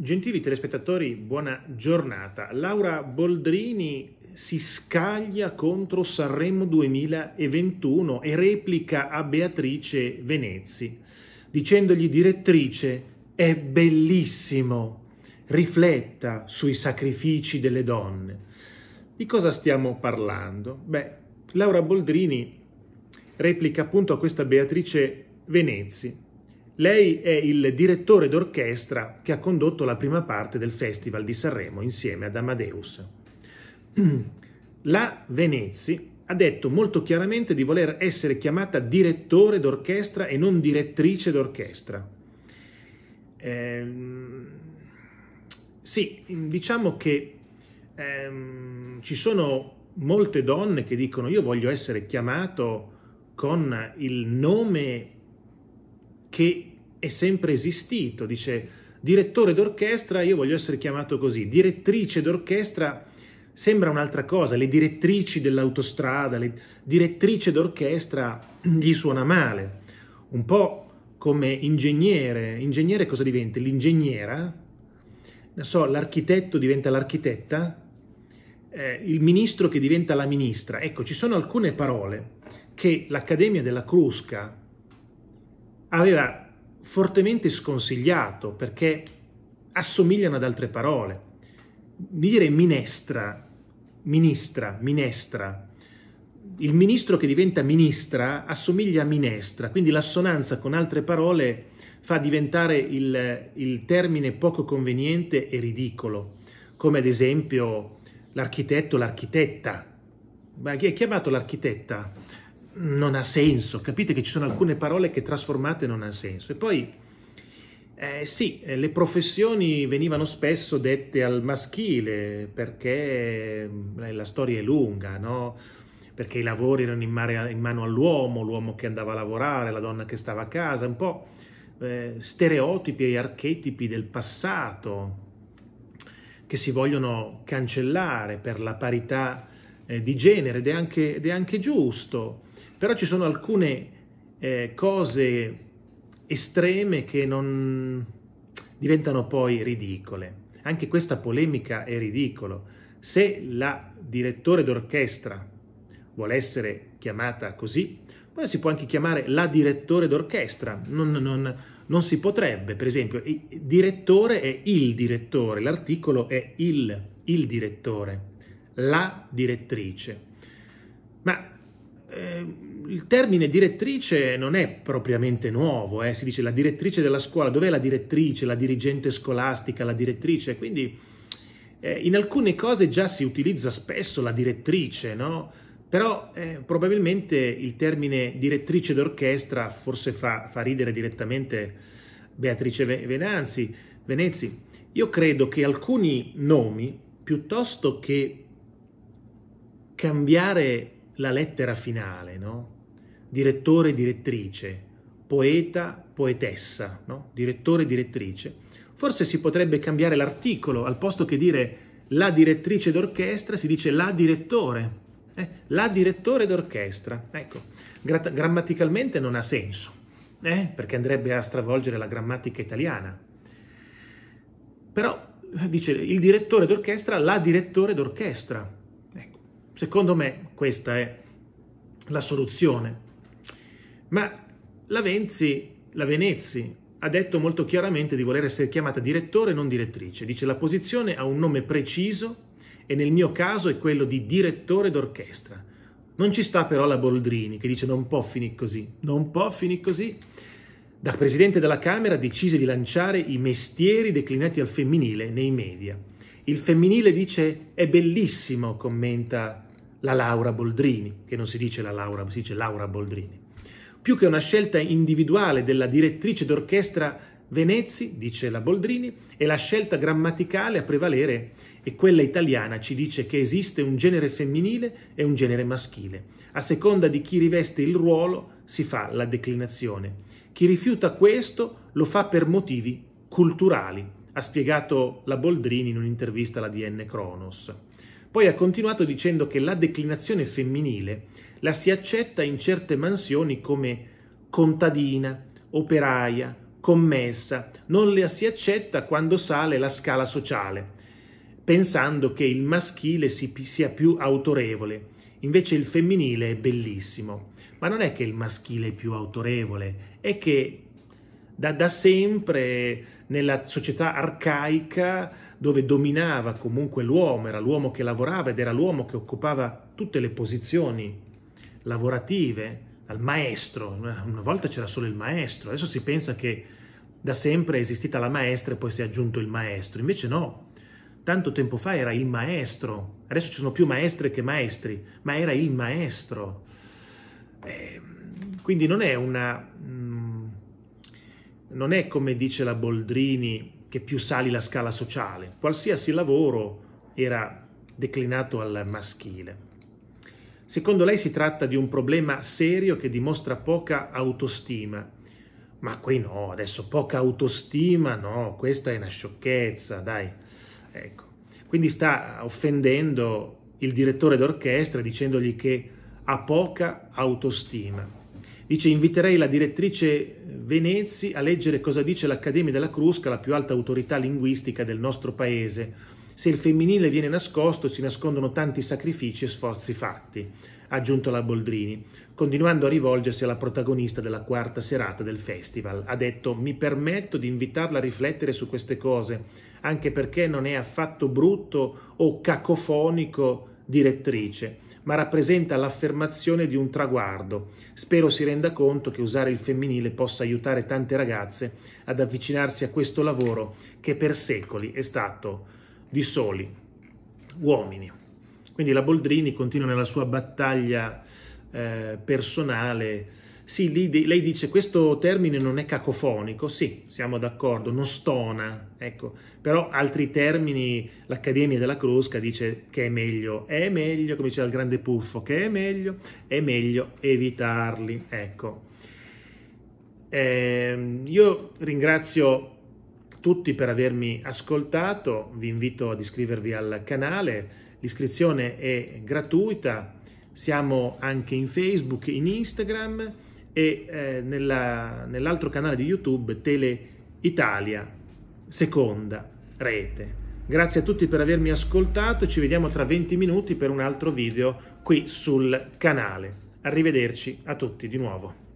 Gentili telespettatori, buona giornata. Laura Boldrini si scaglia contro Sanremo 2021 e replica a Beatrice Venezi, dicendogli direttrice, è bellissimo, rifletta sui sacrifici delle donne. Di cosa stiamo parlando? Beh, Laura Boldrini replica appunto a questa Beatrice Venezi, lei è il direttore d'orchestra che ha condotto la prima parte del Festival di Sanremo insieme ad Amadeus. La Venezi ha detto molto chiaramente di voler essere chiamata direttore d'orchestra e non direttrice d'orchestra. Ehm, sì, diciamo che ehm, ci sono molte donne che dicono io voglio essere chiamato con il nome che è sempre esistito, dice direttore d'orchestra, io voglio essere chiamato così, direttrice d'orchestra sembra un'altra cosa, le direttrici dell'autostrada, le direttrice d'orchestra gli suona male, un po' come ingegnere, ingegnere cosa diventa? L'ingegnera? So, l'architetto diventa l'architetta? Eh, il ministro che diventa la ministra. Ecco, ci sono alcune parole che l'Accademia della Crusca aveva fortemente sconsigliato perché assomigliano ad altre parole. Dire minestra, ministra, minestra, il ministro che diventa ministra assomiglia a minestra, quindi l'assonanza con altre parole fa diventare il, il termine poco conveniente e ridicolo, come ad esempio l'architetto, l'architetta. Ma chi è chiamato l'architetta? non ha senso, capite che ci sono alcune parole che trasformate non hanno senso. E poi, eh, sì, eh, le professioni venivano spesso dette al maschile perché mm, eh, la storia è lunga, no? perché i lavori erano in, mare, in mano all'uomo, l'uomo che andava a lavorare, la donna che stava a casa, un po' eh, stereotipi e archetipi del passato che si vogliono cancellare per la parità eh, di genere ed è anche, ed è anche giusto. Però ci sono alcune eh, cose estreme che non diventano poi ridicole. Anche questa polemica è ridicola. Se la direttore d'orchestra vuole essere chiamata così, poi si può anche chiamare la direttore d'orchestra, non, non, non, si potrebbe, per esempio, il direttore è il direttore, l'articolo è il, il direttore, la direttrice. Ma eh, il termine direttrice non è propriamente nuovo, eh? si dice la direttrice della scuola, dov'è la direttrice, la dirigente scolastica, la direttrice? Quindi eh, in alcune cose già si utilizza spesso la direttrice, no? però eh, probabilmente il termine direttrice d'orchestra forse fa, fa ridere direttamente Beatrice Venanzi, Venezzi. Io credo che alcuni nomi, piuttosto che cambiare la lettera finale, no? direttore, direttrice, poeta, poetessa, no? direttore, direttrice. Forse si potrebbe cambiare l'articolo, al posto che dire la direttrice d'orchestra si dice la direttore, eh? la direttore d'orchestra. Ecco, Gra- grammaticalmente non ha senso, eh? perché andrebbe a stravolgere la grammatica italiana. Però eh, dice il direttore d'orchestra, la direttore d'orchestra. Ecco. Secondo me questa è la soluzione. Ma la Venzi, la Venezzi, ha detto molto chiaramente di voler essere chiamata direttore e non direttrice. Dice la posizione ha un nome preciso e nel mio caso è quello di direttore d'orchestra. Non ci sta però la Boldrini che dice non può finire così, non può finire così. Da presidente della Camera decise di lanciare i mestieri declinati al femminile nei media. Il femminile dice è bellissimo, commenta la Laura Boldrini, che non si dice la Laura, si dice Laura Boldrini più che una scelta individuale della direttrice d'orchestra Venezi, dice la Boldrini, è la scelta grammaticale a prevalere e quella italiana ci dice che esiste un genere femminile e un genere maschile. A seconda di chi riveste il ruolo si fa la declinazione. Chi rifiuta questo lo fa per motivi culturali, ha spiegato la Boldrini in un'intervista alla DN Cronos. Poi ha continuato dicendo che la declinazione femminile la si accetta in certe mansioni come contadina, operaia, commessa, non la si accetta quando sale la scala sociale, pensando che il maschile sia più autorevole. Invece il femminile è bellissimo, ma non è che il maschile è più autorevole, è che da, da, sempre nella società arcaica dove dominava comunque l'uomo, era l'uomo che lavorava ed era l'uomo che occupava tutte le posizioni lavorative, al maestro, una volta c'era solo il maestro, adesso si pensa che da sempre è esistita la maestra e poi si è aggiunto il maestro, invece no, tanto tempo fa era il maestro, adesso ci sono più maestre che maestri, ma era il maestro. Eh, quindi non è una non è come dice la Boldrini che più sali la scala sociale, qualsiasi lavoro era declinato al maschile. Secondo lei si tratta di un problema serio che dimostra poca autostima. Ma qui no, adesso poca autostima, no, questa è una sciocchezza, dai. Ecco. Quindi sta offendendo il direttore d'orchestra dicendogli che ha poca autostima. Dice inviterei la direttrice eh, Venezi a leggere cosa dice l'Accademia della Crusca, la più alta autorità linguistica del nostro paese. Se il femminile viene nascosto si nascondono tanti sacrifici e sforzi fatti, ha aggiunto la Boldrini, continuando a rivolgersi alla protagonista della quarta serata del festival. Ha detto mi permetto di invitarla a riflettere su queste cose, anche perché non è affatto brutto o cacofonico direttrice ma rappresenta l'affermazione di un traguardo. Spero si renda conto che usare il femminile possa aiutare tante ragazze ad avvicinarsi a questo lavoro che per secoli è stato di soli uomini. Quindi la Boldrini continua nella sua battaglia eh, personale sì, lei, lei dice questo termine non è cacofonico, sì, siamo d'accordo, non stona, ecco, però altri termini, l'Accademia della Crusca dice che è meglio, è meglio, come diceva il grande Puffo, che è meglio, è meglio evitarli, ecco. Eh, io ringrazio tutti per avermi ascoltato, vi invito ad iscrivervi al canale, l'iscrizione è gratuita, siamo anche in Facebook, in Instagram, e eh, nella, nell'altro canale di YouTube Tele Italia, seconda rete. Grazie a tutti per avermi ascoltato ci vediamo tra 20 minuti per un altro video qui sul canale. Arrivederci a tutti di nuovo.